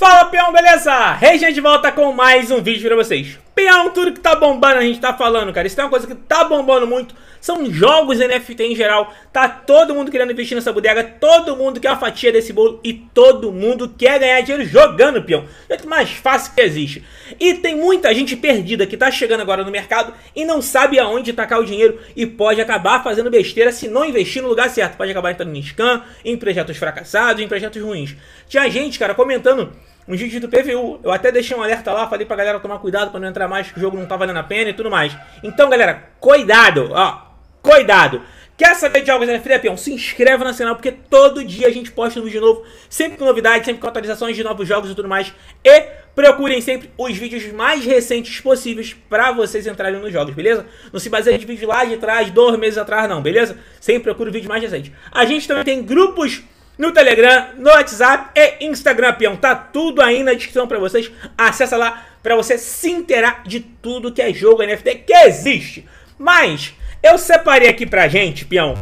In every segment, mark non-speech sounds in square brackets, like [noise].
Fala peão, beleza? Rei de volta com mais um vídeo pra vocês Peão, tudo que tá bombando a gente tá falando, cara Isso é uma coisa que tá bombando muito São jogos NFT em geral Tá todo mundo querendo investir nessa bodega Todo mundo quer a fatia desse bolo E todo mundo quer ganhar dinheiro jogando, peão é Jeito mais fácil que existe E tem muita gente perdida que tá chegando agora no mercado E não sabe aonde tacar o dinheiro E pode acabar fazendo besteira se não investir no lugar certo Pode acabar entrando em scam, em projetos fracassados, em projetos ruins Tinha gente, cara, comentando um vídeo do PVU. Eu até deixei um alerta lá, falei pra galera tomar cuidado pra não entrar mais, que o jogo não tá valendo a pena e tudo mais. Então, galera, cuidado, ó, cuidado. Quer saber de algo da NFL, Se inscreve no canal, porque todo dia a gente posta um vídeo novo, sempre com novidades, sempre com atualizações de novos jogos e tudo mais. E procurem sempre os vídeos mais recentes possíveis para vocês entrarem nos jogos, beleza? Não se baseia de vídeo lá de trás, dois meses atrás, não, beleza? Sempre procure o vídeo mais recente. A gente também tem grupos no Telegram, no WhatsApp e Instagram, peão. Tá tudo aí na descrição para vocês. Acessa lá para você se inteirar de tudo que é jogo NFT que existe. Mas eu separei aqui pra gente, peão,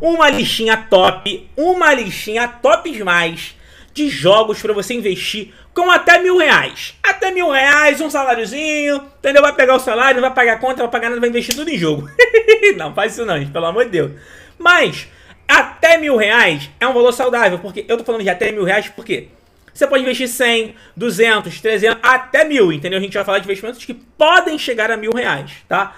uma listinha top, uma listinha top demais de jogos para você investir com até mil reais. Até mil reais, um saláriozinho, entendeu? Vai pegar o salário, não vai pagar a conta, vai pagar nada, vai investir tudo em jogo. [laughs] não, faz isso não, gente, pelo amor de Deus. Mas até mil reais é um valor saudável, porque eu tô falando de até mil reais porque você pode investir 100, 200, 300, até mil, entendeu? A gente vai falar de investimentos que podem chegar a mil reais, tá?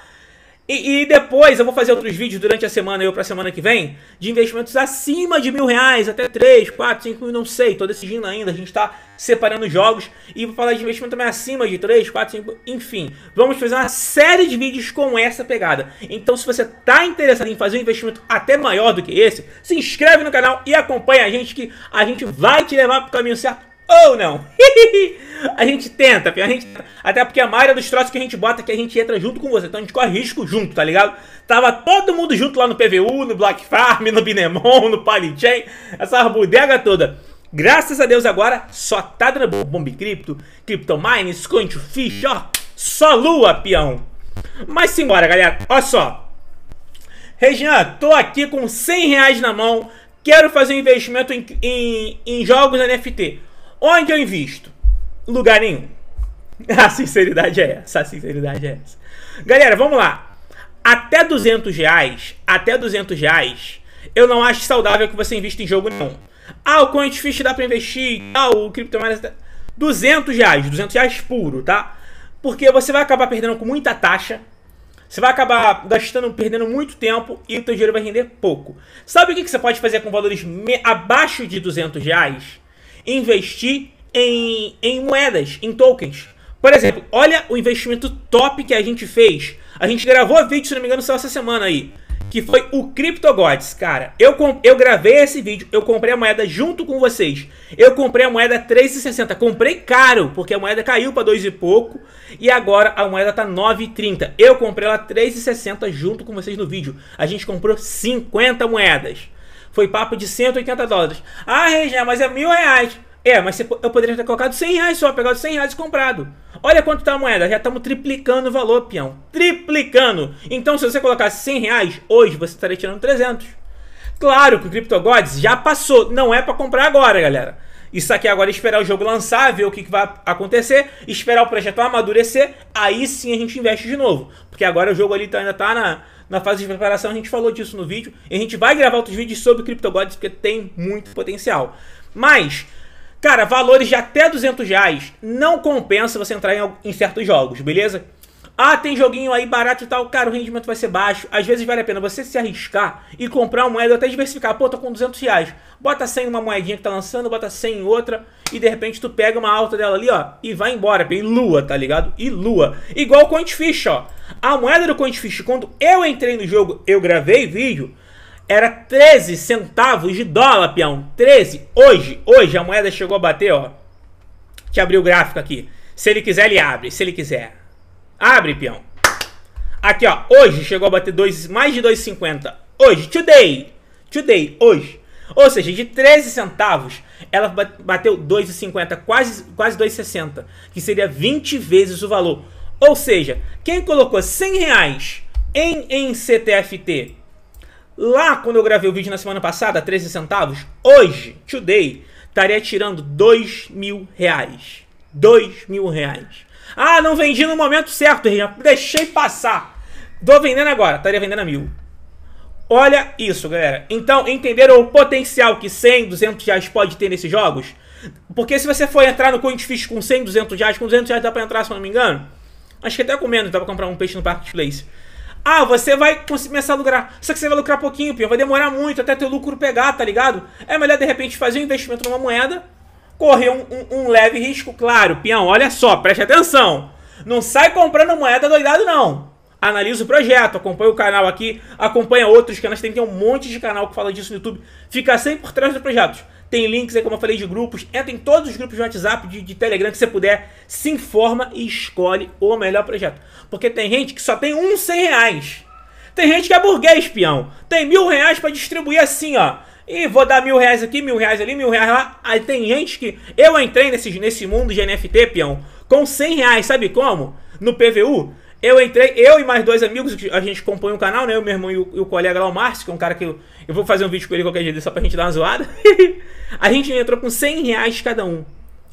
E, e, depois eu vou fazer outros vídeos durante a semana, eu a semana que vem, de investimentos acima de mil reais, até 3, 4, 5 mil, não sei, tô decidindo ainda, a gente está separando jogos, e vou falar de investimento também acima de 3, 4, 5, enfim. Vamos fazer uma série de vídeos com essa pegada. Então se você está interessado em fazer um investimento até maior do que esse, se inscreve no canal e acompanha a gente que a gente vai te levar o caminho certo ou não? [laughs] a gente tenta, a gente tenta. Até porque a maioria dos troços que a gente bota é que a gente entra junto com você. Então a gente corre risco junto, tá ligado? Tava todo mundo junto lá no PVU, no Black Farm, no Binemon, no Palichain, essa bodega toda. Graças a Deus agora só tá dando bomb cripto, cryptomines, coin to fish, ó. Só lua, peão. Mas simbora, galera. Olha só. Região tô aqui com 100 reais na mão. Quero fazer um investimento em, em, em jogos NFT. Onde eu invisto? Lugar nenhum. [laughs] A sinceridade é essa. A sinceridade é essa. Galera, vamos lá. Até 200 reais, até 200 reais, eu não acho saudável que você invista em jogo nenhum. Ah, o CoinFish dá pra investir, ah, o criptomoedas... 200 reais, 200 reais puro, tá? Porque você vai acabar perdendo com muita taxa, você vai acabar gastando, perdendo muito tempo e o teu dinheiro vai render pouco. Sabe o que, que você pode fazer com valores me... abaixo de 200 reais? investir em, em moedas, em tokens. Por exemplo, olha o investimento top que a gente fez. A gente gravou vídeo, se não me engano, só essa semana aí. Que foi o CryptoGods, cara. Eu, eu gravei esse vídeo, eu comprei a moeda junto com vocês. Eu comprei a moeda 3,60. Comprei caro, porque a moeda caiu para dois e pouco. E agora a moeda tá 9,30. Eu comprei ela 3,60 junto com vocês no vídeo. A gente comprou 50 moedas. Foi papo de 180 dólares. Ah, Regina, mas é mil reais. É, mas eu poderia ter colocado 100 reais só, pegado 100 reais e comprado. Olha quanto tá a moeda, já estamos triplicando o valor, peão. Triplicando! Então, se você colocasse 100 reais, hoje você estaria tirando 300. Claro que o Gods já passou, não é para comprar agora, galera. Isso aqui é agora é esperar o jogo lançar, ver o que, que, vai acontecer, esperar o projeto amadurecer, aí sim a gente investe de novo. Porque agora o jogo ali tá, ainda tá na, na fase de preparação. A gente falou disso no vídeo. E a gente vai gravar outros vídeos sobre CryptoGods porque tem muito potencial. Mas, cara, valores de até 200 reais não compensa você entrar em, em certos jogos, beleza? Ah, tem joguinho aí barato e tal, cara, o rendimento vai ser baixo. Às vezes vale a pena você se arriscar e comprar uma moeda, até diversificar. Pô, tô com 200 reais. Bota 100 em uma moedinha que tá lançando, bota 100 em outra e de repente tu pega uma alta dela ali, ó, e vai embora. Bem lua, tá ligado? E lua. Igual o Coinfish, ó. A moeda do Coinfish, quando eu entrei no jogo, eu gravei vídeo, era 13 centavos de dólar, peão. 13. Hoje, hoje a moeda chegou a bater, ó. Deixa eu abrir o gráfico aqui. Se ele quiser, ele abre. Se ele quiser. Abre, peão. Aqui, ó. Hoje chegou a bater dois, mais de 2,50. Hoje, today. Today, hoje. Ou seja, de 13 centavos, ela bateu 2,50, quase, quase 2,60, que seria 20 vezes o valor. Ou seja, quem colocou 100 reais em, em CTFT, lá quando eu gravei o vídeo na semana passada, 13 centavos, hoje, today, estaria tirando 2 mil reais. 2 mil reais. Ah, não vendi no momento certo, Renan. Deixei passar. Tô vendendo agora. Estaria vendendo a mil. Olha isso, galera. Então, entenderam o potencial que 100, 200 reais pode ter nesses jogos? Porque se você for entrar no Coinfish com 100, 200 reais, com 200 reais dá pra entrar, se eu não me engano. Acho que até com menos dá pra comprar um peixe no parque Place. Ah, você vai começar a lucrar. Só que você vai lucrar pouquinho, pior. Vai demorar muito até teu lucro pegar, tá ligado? É melhor, de repente, fazer um investimento numa moeda correr um, um, um leve risco, claro. Pião, olha só, preste atenção. Não sai comprando moeda doidado, não. Analisa o projeto, acompanha o canal aqui, acompanha outros canais. Tem, tem um monte de canal que fala disso no YouTube. Fica sempre por trás dos projetos. Tem links aí, como eu falei, de grupos. Entra em todos os grupos de WhatsApp, de, de Telegram que você puder. Se informa e escolhe o melhor projeto. Porque tem gente que só tem uns 100 reais. Tem gente que é burguês, peão. Tem mil reais para distribuir assim, ó e vou dar mil reais aqui, mil reais ali, mil reais lá. Aí tem gente que. Eu entrei nesse, nesse mundo de NFT, peão, com 100 reais, sabe como? No PVU. Eu entrei, eu e mais dois amigos, a gente compõe o um canal, né? Eu, meu irmão e o, e o colega lá, o Márcio, que é um cara que eu, eu vou fazer um vídeo com ele qualquer dia só pra gente dar uma zoada. [laughs] a gente entrou com 100 reais cada um.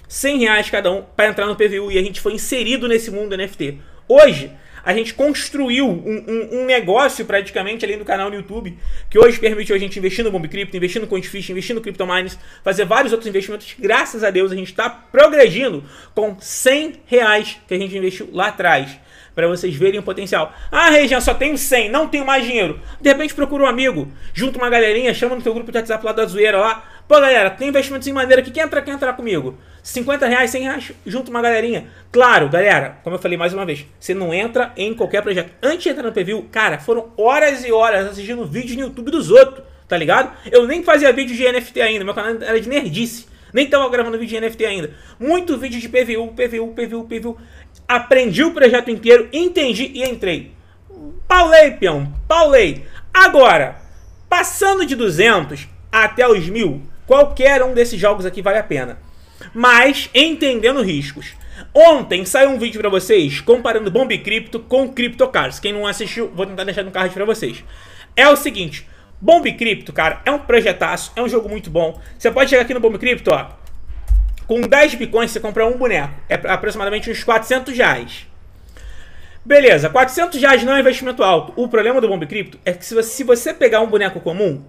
100 reais cada um para entrar no PVU e a gente foi inserido nesse mundo NFT. Hoje, a gente construiu um, um, um negócio praticamente além do canal no YouTube, que hoje permitiu a gente investir no Bomb Crypto, investir no Coinfish, investir no CryptoMines, fazer vários outros investimentos. Graças a Deus a gente está progredindo com 100 reais que a gente investiu lá atrás para vocês verem o potencial. Ah, região só tenho 100, não tenho mais dinheiro. De repente procura um amigo, junta uma galerinha, chama no teu grupo de WhatsApp lá da zoeira lá. Pô, galera, tem investimentos em maneira que quer entrar, quer entrar comigo. 50 reais, 100 reais, junto uma galerinha. Claro, galera, como eu falei mais uma vez, você não entra em qualquer projeto. Antes de entrar no preview, cara, foram horas e horas assistindo vídeos no YouTube dos outros, tá ligado? Eu nem fazia vídeo de NFT ainda, meu canal era de nerdice. Nem tava gravando vídeo de NFT ainda. Muito vídeo de PVU, PVU, PVU, PVU. Aprendi o projeto inteiro, entendi e entrei. Paulei, peão, paulei. Agora, passando de 200 até os 1000, qualquer um desses jogos aqui vale a pena mas entendendo riscos. Ontem saiu um vídeo para vocês comparando Bomb Crypto com CryptoCars. Quem não assistiu, vou tentar deixar no card para vocês. É o seguinte, Bomb Crypto, cara, é um projetaço, é um jogo muito bom. Você pode chegar aqui no Bomb Crypto, ó. Com 10 bitcoins você compra um boneco, é aproximadamente uns 400 reais. Beleza, 400 reais não é investimento alto. O problema do Bomb Crypto é que se você pegar um boneco comum,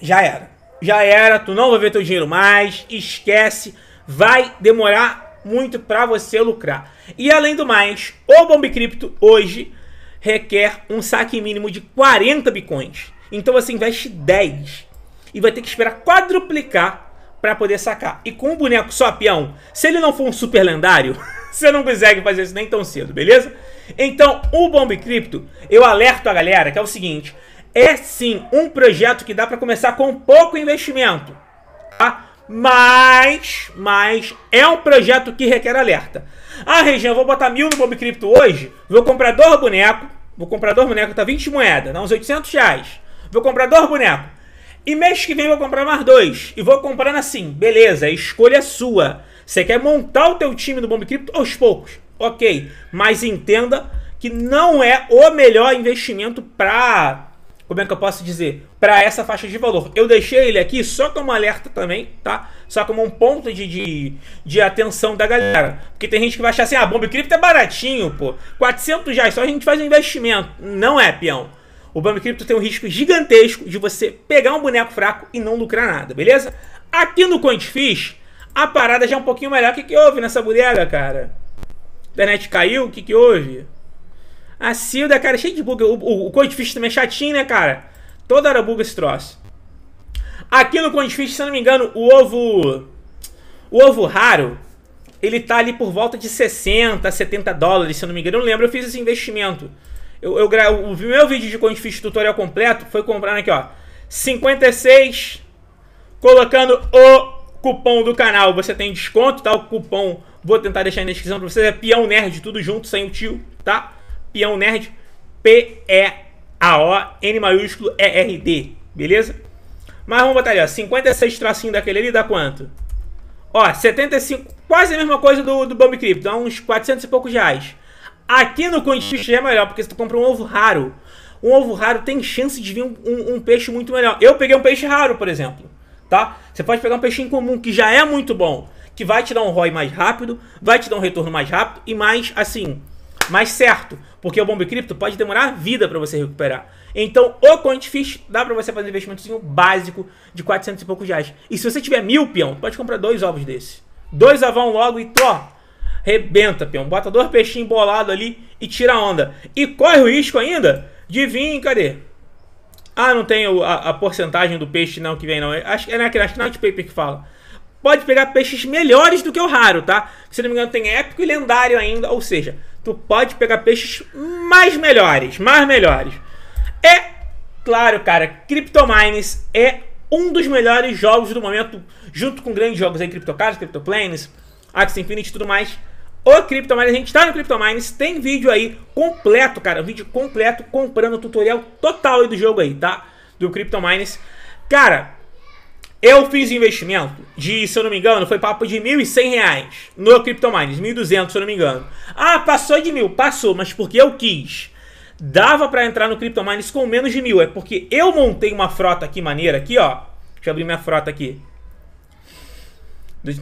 já era. Já era, tu não vai ver teu dinheiro mais, esquece vai demorar muito para você lucrar. E além do mais, o Bomb Cripto hoje requer um saque mínimo de 40 bitcoins. Então você investe 10 e vai ter que esperar quadruplicar para poder sacar. E com o boneco só peão, se ele não for um super lendário, [laughs] você não consegue fazer isso nem tão cedo, beleza? Então, o Bomb Cripto, eu alerto a galera que é o seguinte: é sim um projeto que dá para começar com pouco investimento. Mas, mas é um projeto que requer alerta. Ah, Região, vou botar mil no Bob Cripto hoje. Vou comprar dois boneco. Vou comprar dois boneco. tá 20 moedas, dá uns 800 reais. Vou comprar dois boneco. E mês que vem vou comprar mais dois. E vou comprando assim, beleza, a escolha é sua. Você quer montar o teu time do Bomb Cripto aos poucos. Ok, mas entenda que não é o melhor investimento para como é que eu posso dizer, para essa faixa de valor. Eu deixei ele aqui só como alerta também, tá? Só como um ponto de, de, de atenção da galera. Porque tem gente que vai achar assim, ah, Bomba Cripto é baratinho, pô. 400 reais, só a gente faz um investimento. Não é, peão. O Bomba Cripto tem um risco gigantesco de você pegar um boneco fraco e não lucrar nada, beleza? Aqui no CoinFish, a parada já é um pouquinho melhor. O que, que houve nessa bodega, cara? A internet caiu? O que, que houve? A Cilda, cara, é cheio de bug. O, o, o também é chatinho, né, cara? Toda hora buga esse troço. Aqui no Code se eu não me engano, o ovo... O ovo raro, ele tá ali por volta de 60, 70 dólares, se eu não me engano. Eu não lembro, eu fiz esse investimento. Eu, eu gra... O meu vídeo de Code tutorial completo foi comprando aqui, ó. 56, colocando o cupom do canal. Você tem desconto, tá? O cupom, vou tentar deixar na descrição pra vocês. É peão nerd, tudo junto, sem o tio, Tá? Peão Nerd, P-E-A-O-N maiúsculo E-R-D, beleza? Mas vamos botar ali, ó, 56 tracinho daquele ali dá quanto? Ó, 75, quase a mesma coisa do, do Bomb Crypto, dá uns 400 e poucos reais. Aqui no CoinShift é melhor, porque você compra um ovo raro. Um ovo raro tem chance de vir um, um, um peixe muito melhor. Eu peguei um peixe raro, por exemplo, tá? Você pode pegar um peixe comum, que já é muito bom, que vai te dar um ROI mais rápido, vai te dar um retorno mais rápido e mais, assim, mas certo, porque o Bomb Cripto pode demorar a vida para você recuperar. Então, o CoinFish dá para você fazer um investimentozinho básico de 400 e poucos reais. E se você tiver mil, peão, pode comprar dois ovos desse. Dois avão logo e tó, rebenta, peão. Bota dois peixinhos bolados ali e tira a onda. E corre o risco ainda de vir, cadê? Ah, não tem a, a porcentagem do peixe não que vem não. Acho, é naquele, acho que é não é paper que fala pode pegar peixes melhores do que o raro, tá? Se não me engano, tem épico e lendário ainda, ou seja, tu pode pegar peixes mais melhores, mais melhores. É claro, cara, CryptoMines é um dos melhores jogos do momento, junto com grandes jogos aí, CryptoCars, CryptoPlanes, Axie Infinity e tudo mais. O CryptoMines, a gente tá no CryptoMines, tem vídeo aí completo, cara, vídeo completo comprando o tutorial total aí do jogo aí, tá? Do CryptoMines. Cara, eu fiz investimento de, se eu não me engano, foi papo de R$ reais no CryptoMines, 1.200 se eu não me engano. Ah, passou de mil, passou, mas porque eu quis. Dava para entrar no CryptoMines com menos de mil, é porque eu montei uma frota aqui maneira, aqui ó. Deixa eu abrir minha frota aqui.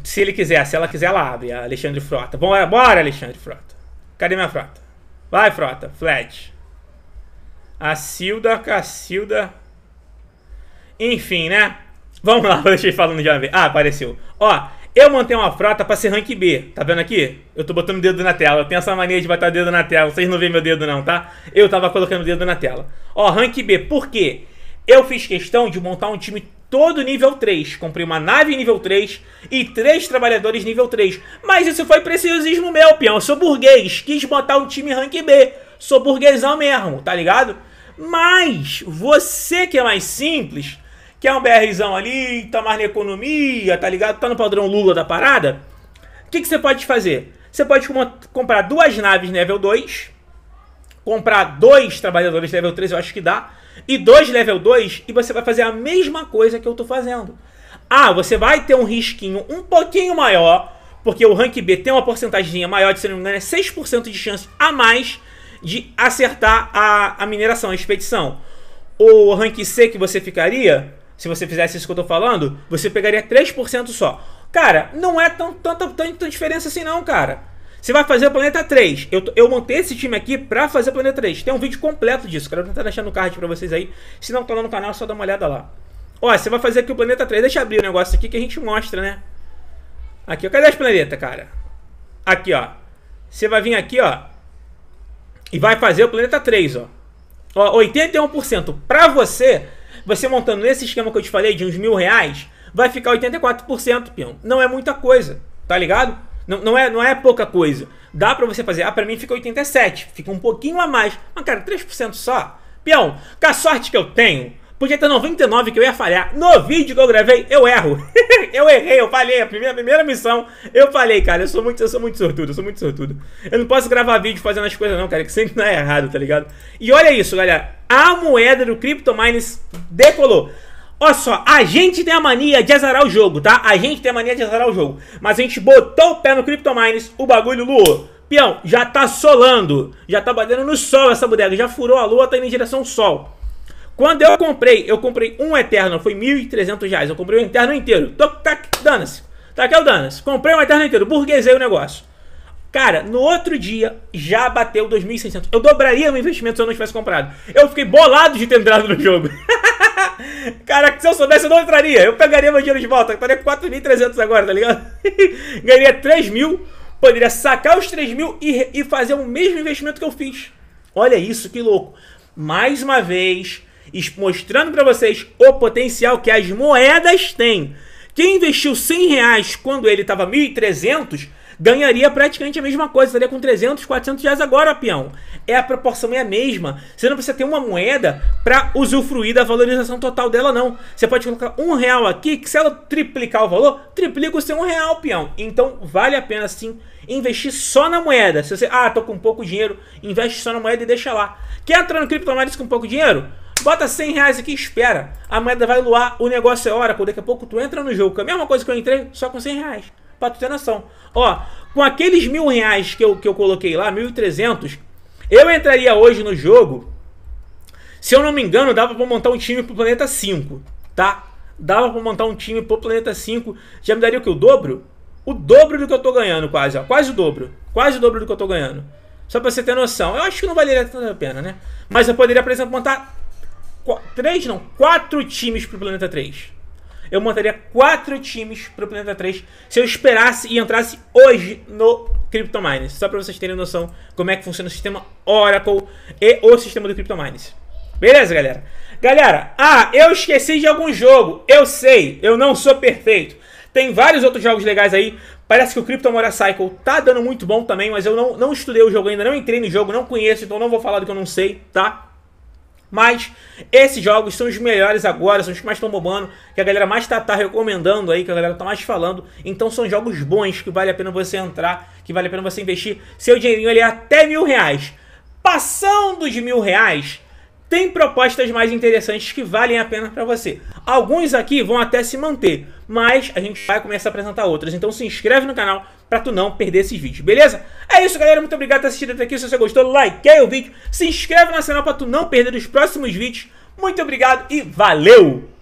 Se ele quiser, se ela quiser, ela abre, Alexandre Frota. Bora, é, bora Alexandre Frota. Cadê minha frota? Vai, Frota, Flat. A Cilda, Cacilda. Enfim, né? Vamos lá, vou deixar ele falando de uma vez. Ah, apareceu. Ó, eu mantenho uma frota pra ser rank B, tá vendo aqui? Eu tô botando o dedo na tela, eu tenho essa mania de botar o dedo na tela, vocês não veem meu dedo não, tá? Eu tava colocando o dedo na tela. Ó, rank B, por quê? Eu fiz questão de montar um time todo nível 3. Comprei uma nave nível 3 e três trabalhadores nível 3. Mas isso foi preciosismo meu, peão. Eu sou burguês, quis botar um time rank B. Sou burguesão mesmo, tá ligado? Mas você que é mais simples quer um BRzão ali, tá mais na economia, tá ligado? Tá no padrão Lula da parada. O que, que você pode fazer? Você pode comprar duas naves level 2, comprar dois trabalhadores level 3, eu acho que dá, e dois level 2, e você vai fazer a mesma coisa que eu tô fazendo. Ah, você vai ter um risquinho um pouquinho maior, porque o rank B tem uma porcentagem maior, de, se não me engano, é 6% de chance a mais de acertar a, a mineração, a expedição. O rank C que você ficaria se você fizesse isso que eu tô falando, você pegaria 3% só. Cara, não é tão, tanta, tanta diferença assim não, cara. Você vai fazer o Planeta 3. Eu, eu montei esse time aqui pra fazer o Planeta 3. Tem um vídeo completo disso, cara. Eu vou tentar deixar no card pra vocês aí. Se não tá lá no canal, é só dá uma olhada lá. Ó, você vai fazer aqui o Planeta 3. Deixa eu abrir o negócio aqui que a gente mostra, né? Aqui, ó. Cadê as planetas, cara? Aqui, ó. Você vai vir aqui, ó. E vai fazer o Planeta 3, ó. Ó, 81%. Pra você você montando nesse esquema que eu te falei de uns mil reais, vai ficar 84%, peão. Não é muita coisa, tá ligado? Não, não, é, não é pouca coisa. Dá para você fazer. Ah, pra mim fica 87, fica um pouquinho a mais. Mas, cara, 3% só. Peão, com a sorte que eu tenho, Podia ter 99 que eu ia falhar. No vídeo que eu gravei, eu erro. [laughs] eu errei, eu falhei. A primeira, primeira missão, eu falei, cara. Eu sou muito, eu sou muito sortudo, eu sou muito sortudo. Eu não posso gravar vídeo fazendo as coisas, não, cara. Que sempre [laughs] dá errado, tá ligado? E olha isso, galera. A moeda do CryptoMines decolou. Olha só, a gente tem a mania de azarar o jogo, tá? A gente tem a mania de azarar o jogo. Mas a gente botou o pé no CryptoMines, o bagulho luou. pião já tá solando. Já tá batendo no sol essa bodega. Já furou a lua, tá indo em direção ao sol. Quando eu comprei, eu comprei um Eterno, foi 1.300 reais. Eu comprei o um Eterno inteiro. Tô, tá, dane-se. Tá aqui é o dane-se. Comprei um Eterno inteiro, burguesei o negócio. Cara, no outro dia já bateu 2.600. Eu dobraria meu investimento se eu não tivesse comprado. Eu fiquei bolado de ter entrado no jogo. [laughs] Cara, se eu soubesse eu não entraria. Eu pegaria meu dinheiro de volta. Eu estaria com 4.300 agora, tá ligado? [laughs] Ganharia 3 mil. Poderia sacar os 3 mil e, e fazer o mesmo investimento que eu fiz. Olha isso, que louco. Mais uma vez, mostrando para vocês o potencial que as moedas têm. Quem investiu 100 reais quando ele estava 1.300 ganharia praticamente a mesma coisa, estaria com 300, 400 reais agora, peão. É a proporção é a mesma. Você não precisa ter uma moeda para usufruir da valorização total dela, não. Você pode colocar um real aqui, que se ela triplicar o valor, triplica o seu um real, peão. Então vale a pena sim investir só na moeda. Se você, ah, tô com pouco dinheiro, investe só na moeda e deixa lá. Quer entrar no criptomoedas com pouco dinheiro? Bota 100 reais aqui espera. A moeda vai luar, o negócio é hora Oracle. Daqui a pouco tu entra no jogo. É a mesma coisa que eu entrei, só com 100 reais. Pra tu ter noção. Ó, com aqueles mil reais que eu, que eu coloquei lá, 1.300, eu entraria hoje no jogo. Se eu não me engano, dava pra montar um time pro Planeta 5, tá? Dava pra montar um time pro Planeta 5. Já me daria o que? O dobro? O dobro do que eu tô ganhando, quase, ó. Quase o dobro. Quase o dobro do que eu tô ganhando. Só pra você ter noção. Eu acho que não valeria tanto a pena, né? Mas eu poderia, por exemplo, montar Três não, quatro times pro Planeta 3. Eu montaria quatro times pro Planeta 3 se eu esperasse e entrasse hoje no CryptoMines. Só para vocês terem noção como é que funciona o sistema Oracle e o sistema do CryptoMines. Beleza, galera? Galera, ah, eu esqueci de algum jogo. Eu sei, eu não sou perfeito. Tem vários outros jogos legais aí. Parece que o Crypto cycle tá dando muito bom também, mas eu não, não estudei o jogo ainda, não entrei no jogo, não conheço, então não vou falar do que eu não sei, tá? Mas esses jogos são os melhores agora, são os que mais estão bombando, que a galera mais tá, tá recomendando aí, que a galera tá mais falando. Então são jogos bons que vale a pena você entrar, que vale a pena você investir seu dinheirinho ali é até mil reais. Passando de mil reais, tem propostas mais interessantes que valem a pena para você. Alguns aqui vão até se manter, mas a gente vai começar a apresentar outras. Então se inscreve no canal para tu não perder esses vídeos, beleza? É isso, galera. Muito obrigado por ter assistido até aqui. Se você gostou, like aí o vídeo. Se inscreve no canal para tu não perder os próximos vídeos. Muito obrigado e valeu!